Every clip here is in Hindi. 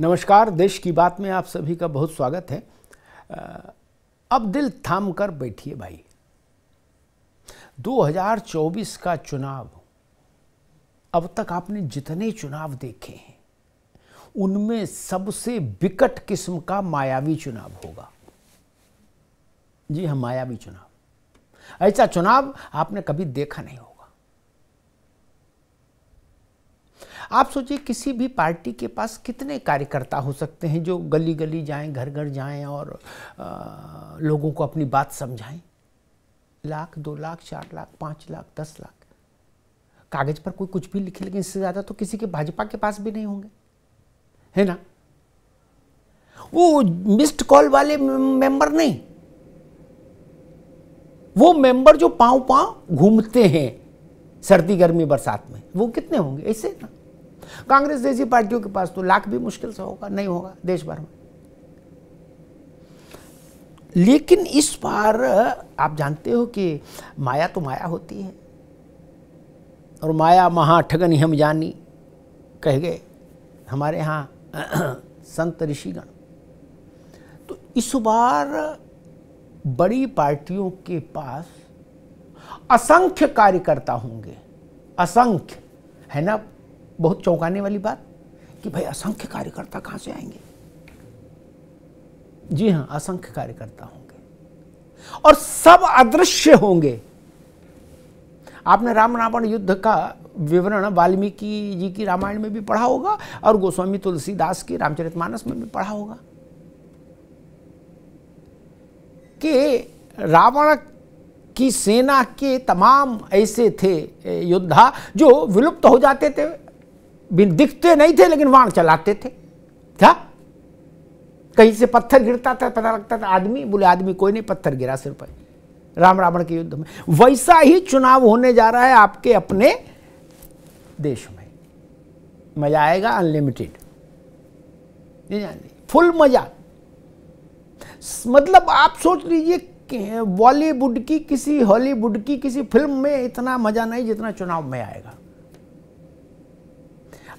नमस्कार देश की बात में आप सभी का बहुत स्वागत है अब दिल थाम कर बैठिए भाई 2024 का चुनाव अब तक आपने जितने चुनाव देखे हैं उनमें सबसे विकट किस्म का मायावी चुनाव होगा जी हाँ मायावी चुनाव ऐसा चुनाव आपने कभी देखा नहीं होगा आप सोचिए किसी भी पार्टी के पास कितने कार्यकर्ता हो सकते हैं जो गली गली जाएं घर घर जाएं और आ, लोगों को अपनी बात समझाएं लाख दो लाख चार लाख पाँच लाख दस लाख कागज़ पर कोई कुछ भी लिखे लेकिन इससे ज़्यादा तो किसी के भाजपा के पास भी नहीं होंगे है ना वो मिस्ड कॉल वाले मेंबर नहीं वो मेंबर जो पांव पांव घूमते हैं सर्दी गर्मी बरसात में वो कितने होंगे ऐसे ना कांग्रेस जैसी पार्टियों के पास तो लाख भी मुश्किल से होगा नहीं होगा देश भर में लेकिन इस बार आप जानते हो कि माया तो माया होती है और माया महा ठगन हम जानी कह गए हमारे यहाँ संत ऋषिगण तो इस बार बड़ी पार्टियों के पास असंख्य कार्यकर्ता होंगे असंख्य है ना बहुत चौंकाने वाली बात कि भाई असंख्य कार्यकर्ता कहाँ से आएंगे जी हाँ असंख्य कार्यकर्ता होंगे और सब अदृश्य होंगे आपने राम रावण युद्ध का विवरण वाल्मीकि जी की रामायण में भी पढ़ा होगा और गोस्वामी तुलसीदास की रामचरितमानस में भी पढ़ा होगा कि रावण की सेना के तमाम ऐसे थे योद्धा जो विलुप्त हो जाते थे बिन दिखते नहीं थे लेकिन वाण चलाते थे क्या कहीं से पत्थर गिरता था पता लगता था आदमी बोले आदमी कोई नहीं पत्थर गिरा सिर पर राम रावण के युद्ध में वैसा ही चुनाव होने जा रहा है आपके अपने देश में मजा आएगा अनलिमिटेड फुल मजा मतलब आप सोच लीजिए बॉलीवुड की किसी हॉलीवुड की किसी फिल्म में इतना मजा नहीं जितना चुनाव में आएगा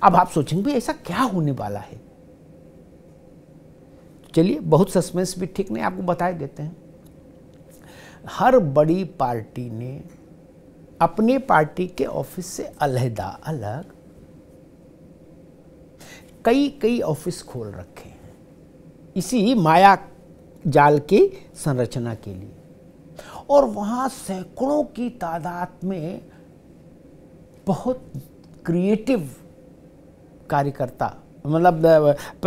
अब आप सोचेंगे भाई ऐसा क्या होने वाला है चलिए बहुत सस्पेंस भी ठीक नहीं आपको बताए देते हैं हर बड़ी पार्टी ने अपने पार्टी के ऑफिस से अलहदा अलग कई कई ऑफिस खोल रखे हैं इसी माया जाल की संरचना के लिए और वहां सैकड़ों की तादाद में बहुत क्रिएटिव कार्यकर्ता मतलब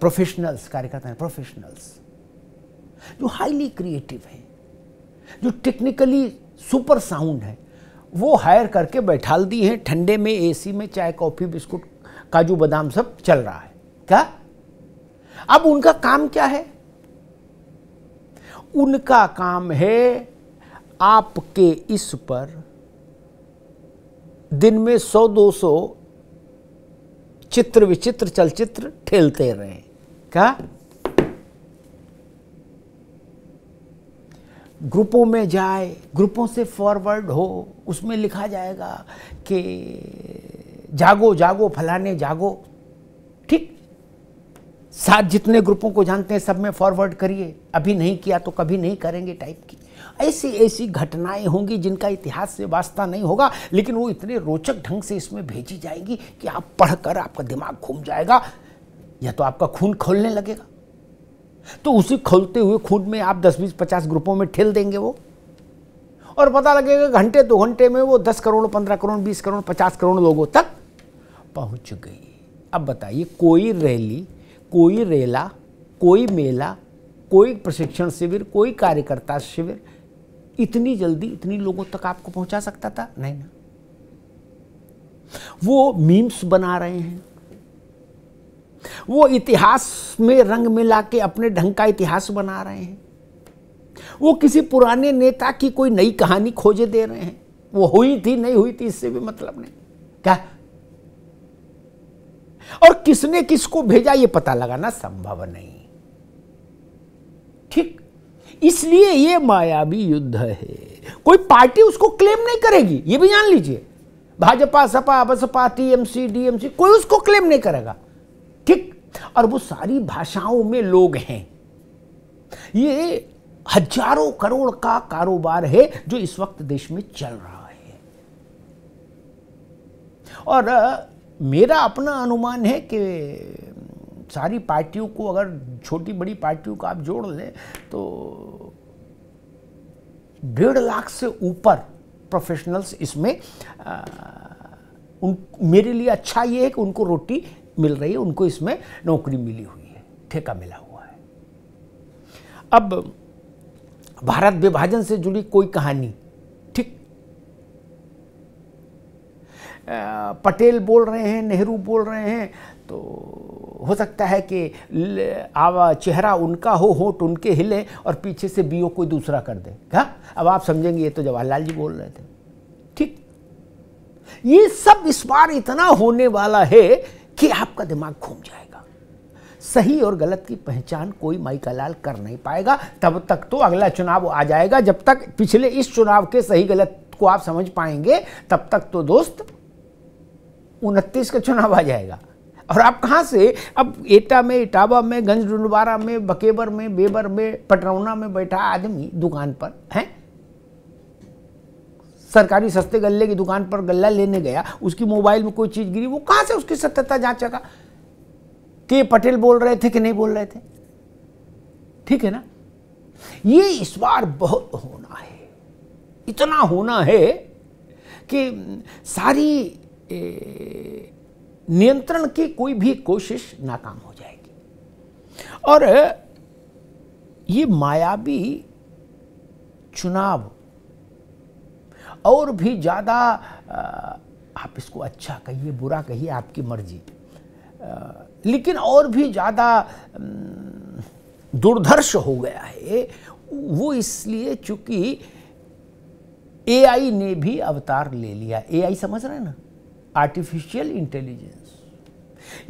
प्रोफेशनल्स कार्यकर्ता प्रोफेशनल्स जो हाईली क्रिएटिव हैं जो टेक्निकली सुपर साउंड है वो हायर करके बैठा दी हैं ठंडे में एसी में चाय कॉफ़ी बिस्कुट काजू बादाम सब चल रहा है क्या अब उनका काम क्या है उनका काम है आपके इस पर दिन में 100 200 चित्र विचित्र चलचित्र ठेलते रहे क्या ग्रुपों में जाए ग्रुपों से फॉरवर्ड हो उसमें लिखा जाएगा कि जागो जागो फलाने जागो ठीक साथ जितने ग्रुपों को जानते हैं सब में फॉरवर्ड करिए अभी नहीं किया तो कभी नहीं करेंगे टाइप की ऐसी ऐसी घटनाएं होंगी जिनका इतिहास से वास्ता नहीं होगा लेकिन वो इतने रोचक ढंग से इसमें भेजी जाएंगी कि आप पढ़कर आपका दिमाग घूम जाएगा या तो आपका खून खोलने लगेगा तो उसी खोलते हुए खून में आप दस बीस पचास ग्रुपों में ठेल देंगे वो और पता लगेगा घंटे दो घंटे में वो दस करोड़ पंद्रह करोड़ बीस करोड़ पचास करोड़ लोगों तक पहुंच गई अब बताइए कोई रैली कोई रेला कोई मेला कोई प्रशिक्षण शिविर कोई कार्यकर्ता शिविर इतनी जल्दी इतनी लोगों तक आपको पहुंचा सकता था नहीं ना वो मीम्स बना रहे हैं वो इतिहास में रंग मिला के अपने ढंग का इतिहास बना रहे हैं वो किसी पुराने नेता की कोई नई कहानी खोजे दे रहे हैं वो हुई थी नहीं हुई थी इससे भी मतलब नहीं क्या और किसने किसको भेजा ये पता लगाना संभव नहीं ठीक इसलिए ये मायावी युद्ध है कोई पार्टी उसको क्लेम नहीं करेगी ये भी जान लीजिए भाजपा सपा बसपा टीएमसी डीएमसी कोई उसको क्लेम नहीं करेगा ठीक और वो सारी भाषाओं में लोग हैं ये हजारों करोड़ का कारोबार है जो इस वक्त देश में चल रहा है और मेरा अपना अनुमान है कि सारी पार्टियों को अगर छोटी बड़ी पार्टियों को आप जोड़ लें तो डेढ़ लाख से ऊपर प्रोफेशनल्स इसमें आ, उन मेरे लिए अच्छा ये है कि उनको रोटी मिल रही है उनको इसमें नौकरी मिली हुई है ठेका मिला हुआ है अब भारत विभाजन से जुड़ी कोई कहानी ठीक पटेल बोल रहे हैं नेहरू बोल रहे हैं तो हो सकता है कि आवा चेहरा उनका हो होंठ उनके हिले और पीछे से बीओ कोई दूसरा कर दे क्या अब आप समझेंगे ये तो जवाहरलाल जी बोल रहे थे ठीक ये सब इस बार इतना होने वाला है कि आपका दिमाग घूम जाएगा सही और गलत की पहचान कोई माइकालाल कर नहीं पाएगा तब तक तो अगला चुनाव आ जाएगा जब तक पिछले इस चुनाव के सही गलत को आप समझ पाएंगे तब तक तो दोस्त उनतीस का चुनाव आ जाएगा और आप कहाँ से अब एटा में इटावा में गंज डुंडवारा में बकेबर में बेबर में पटरौना में बैठा आदमी दुकान पर हैं सरकारी सस्ते गल्ले की दुकान पर गल्ला लेने गया उसकी मोबाइल में कोई चीज़ गिरी वो कहां से उसकी सत्यता जांचेगा के पटेल बोल रहे थे कि नहीं बोल रहे थे ठीक है ना ये इस बार बहुत होना है इतना होना है कि सारी ए, नियंत्रण की कोई भी कोशिश नाकाम हो जाएगी और ये मायावी चुनाव और भी ज़्यादा आप इसको अच्छा कहिए बुरा कहिए आपकी मर्जी लेकिन और भी ज़्यादा दुर्धर्ष हो गया है वो इसलिए चूंकि एआई ने भी अवतार ले लिया एआई समझ रहे हैं ना आर्टिफिशियल इंटेलिजेंस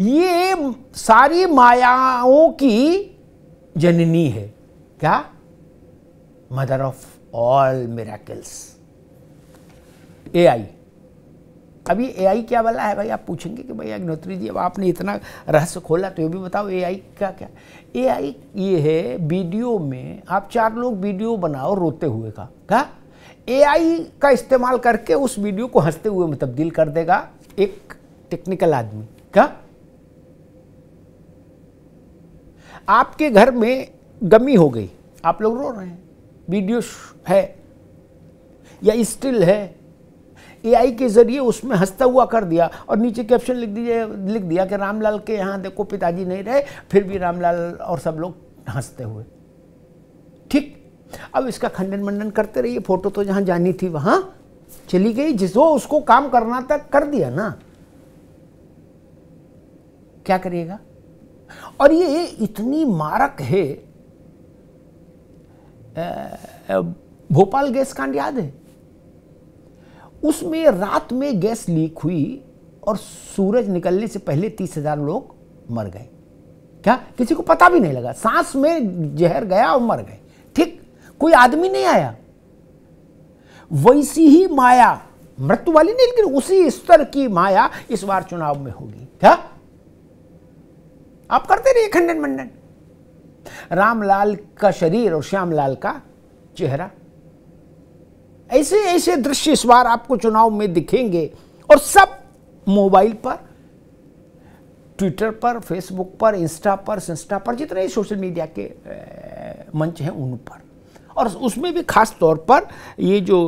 ये सारी मायाओं की जननी है क्या mother of all miracles AI अभी एआई क्या वाला है भाई आप पूछेंगे कि भाई अग्नोत्री जी अब आपने इतना रहस्य खोला तो ये भी बताओ एआई क्या क्या एआई ये है वीडियो में आप चार लोग वीडियो बनाओ रोते हुए का क्या एआई का इस्तेमाल करके उस वीडियो को हंसते हुए में तब्दील कर देगा एक टेक्निकल आदमी क्या आपके घर में गमी हो गई आप लोग रो रहे हैं वीडियो है या स्टिल है एआई के जरिए उसमें हंसता हुआ कर दिया और नीचे कैप्शन लिख दीजिए लिख दिया कि रामलाल के यहाँ देखो पिताजी नहीं रहे फिर भी रामलाल और सब लोग हंसते हुए ठीक अब इसका खंडन मंडन करते रहिए फोटो तो जहां जानी थी वहां चली गई जिसको उसको काम करना था कर दिया ना क्या करिएगा और ये इतनी मारक है भोपाल गैस कांड याद है उसमें रात में गैस लीक हुई और सूरज निकलने से पहले तीस हजार लोग मर गए क्या किसी को पता भी नहीं लगा सांस में जहर गया और मर गए कोई आदमी नहीं आया वैसी ही माया मृत्यु वाली नहीं लेकिन उसी स्तर की माया इस बार चुनाव में होगी क्या आप करते रहिए खंडन मंडन रामलाल का शरीर और श्यामलाल का चेहरा ऐसे ऐसे दृश्य इस बार आपको चुनाव में दिखेंगे और सब मोबाइल पर ट्विटर पर फेसबुक पर इंस्टा पर संस्टा पर जितने सोशल मीडिया के मंच हैं उन पर और उसमें भी खास तौर पर ये जो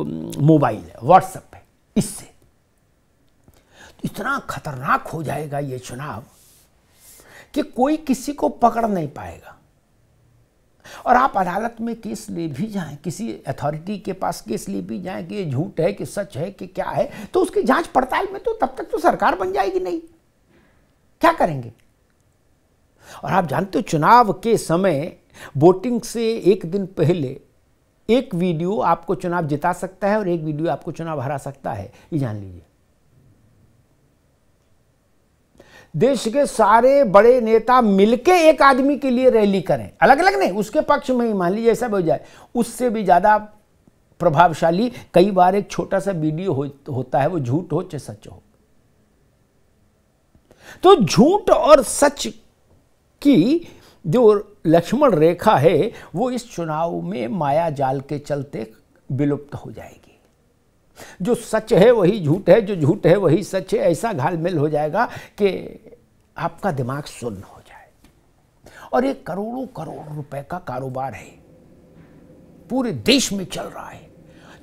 मोबाइल है व्हाट्सएप है इससे तो इतना खतरनाक हो जाएगा ये चुनाव कि कोई किसी को पकड़ नहीं पाएगा और आप अदालत में केस ले भी जाएं किसी अथॉरिटी के पास केस ले भी जाएं कि ये झूठ है कि सच है कि क्या है तो उसकी जांच पड़ताल में तो तब तक तो सरकार बन जाएगी नहीं क्या करेंगे और आप जानते हो चुनाव के समय वोटिंग से एक दिन पहले एक वीडियो आपको चुनाव जिता सकता है और एक वीडियो आपको चुनाव हरा सकता है ये जान लीजिए देश के सारे बड़े नेता मिलके एक आदमी के लिए रैली करें अलग अलग नहीं उसके पक्ष में ही मान लीजिए ऐसा हो जाए उससे भी ज़्यादा प्रभावशाली कई बार एक छोटा सा वीडियो हो, होता है वो झूठ हो चाहे सच हो तो झूठ और सच की जो लक्ष्मण रेखा है वो इस चुनाव में माया जाल के चलते विलुप्त हो जाएगी जो सच है वही झूठ है जो झूठ है वही सच है ऐसा घालमेल हो जाएगा कि आपका दिमाग सुन्न हो जाए और ये करोड़ों करोड़ रुपए का कारोबार है पूरे देश में चल रहा है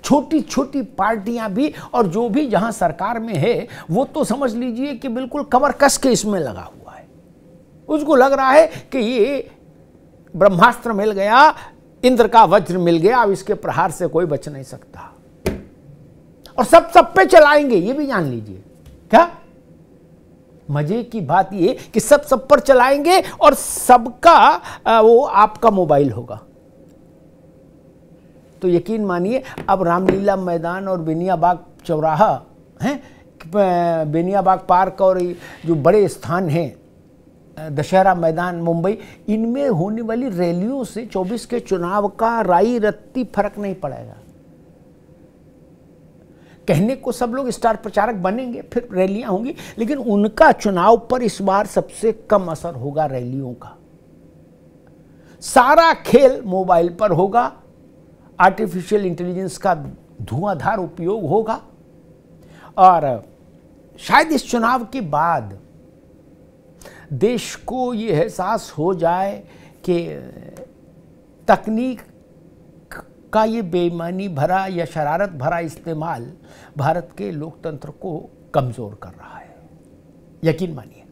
छोटी छोटी पार्टियां भी और जो भी जहां सरकार में है वो तो समझ लीजिए कि बिल्कुल कमर कस के इसमें लगा हुआ है उसको लग रहा है कि ये ब्रह्मास्त्र मिल गया इंद्र का वज्र मिल गया अब इसके प्रहार से कोई बच नहीं सकता और सब सब पे चलाएंगे ये भी जान लीजिए क्या मजे की बात ये कि सब सब पर चलाएंगे और सबका वो आपका मोबाइल होगा तो यकीन मानिए अब रामलीला मैदान और बेनिया बाग चौराहा है बेनिया बाग पार्क और जो बड़े स्थान हैं दशहरा मैदान मुंबई इनमें होने वाली रैलियों से 24 के चुनाव का राई रत्ती फर्क नहीं पड़ेगा कहने को सब लोग स्टार प्रचारक बनेंगे फिर रैलियां होंगी लेकिन उनका चुनाव पर इस बार सबसे कम असर होगा रैलियों का सारा खेल मोबाइल पर होगा आर्टिफिशियल इंटेलिजेंस का धुआंधार उपयोग होगा और शायद इस चुनाव के बाद देश को ये एहसास हो जाए कि तकनीक का ये बेईमानी भरा या शरारत भरा इस्तेमाल भारत के लोकतंत्र को कमज़ोर कर रहा है यकीन मानिए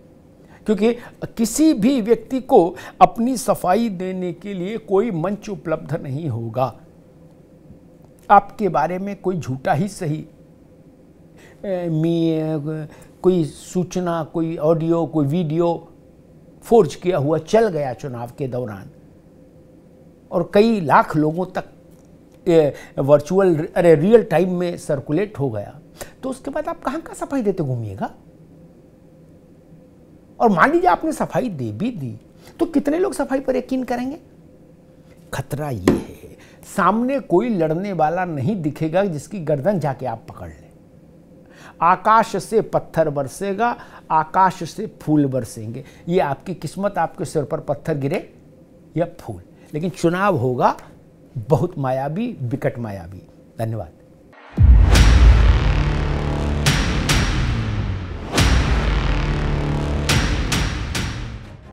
क्योंकि किसी भी व्यक्ति को अपनी सफाई देने के लिए कोई मंच उपलब्ध नहीं होगा आपके बारे में कोई झूठा ही सही कोई सूचना कोई ऑडियो कोई वीडियो फोर्ज किया हुआ चल गया चुनाव के दौरान और कई लाख लोगों तक वर्चुअल अरे रियल टाइम में सर्कुलेट हो गया तो उसके बाद आप कहाँ कहाँ सफाई देते घूमिएगा और मान लीजिए आपने सफाई दे भी दी तो कितने लोग सफाई पर यकीन करेंगे खतरा ये है सामने कोई लड़ने वाला नहीं दिखेगा जिसकी गर्दन जाके आप पकड़ लें आकाश से पत्थर बरसेगा आकाश से फूल बरसेंगे ये आपकी किस्मत आपके सिर पर पत्थर गिरे या फूल लेकिन चुनाव होगा बहुत मायावी विकट मायावी धन्यवाद